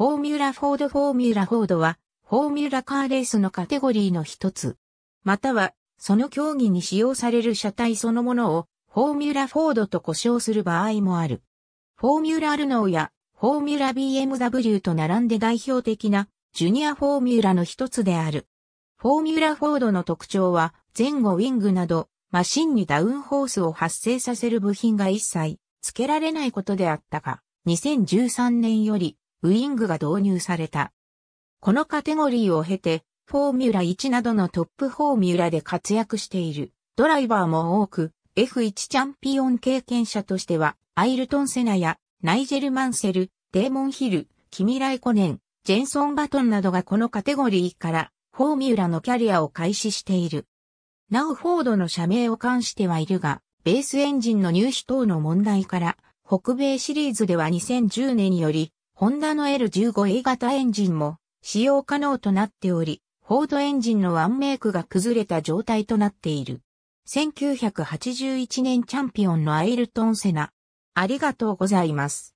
フォーミュラフォードフォーミュラフォードは、フォーミュラカーレースのカテゴリーの一つ。または、その競技に使用される車体そのものを、フォーミュラフォードと呼称する場合もある。フォーミュラルノーや、フォーミュラ BMW と並んで代表的な、ジュニアフォーミュラの一つである。フォーミュラフォードの特徴は、前後ウィングなど、マシンにダウンホースを発生させる部品が一切付けられないことであったが、2013年よりウィングが導入された。このカテゴリーを経て、フォーミュラ1などのトップフォーミュラで活躍しているドライバーも多く、F1 チャンピオン経験者としては、アイルトン・セナや、ナイジェル・マンセル、デーモン・ヒル、キミライ・コネン、ジェンソン・バトンなどがこのカテゴリーから、フォーミュラのキャリアを開始している。なおフォードの社名を冠してはいるが、ベースエンジンの入手等の問題から、北米シリーズでは2010年よりホンダの L15A 型エンジンも使用可能となっており、フォードエンジンのワンメイクが崩れた状態となっている。1981年チャンピオンのアイルトンセナ。ありがとうございます。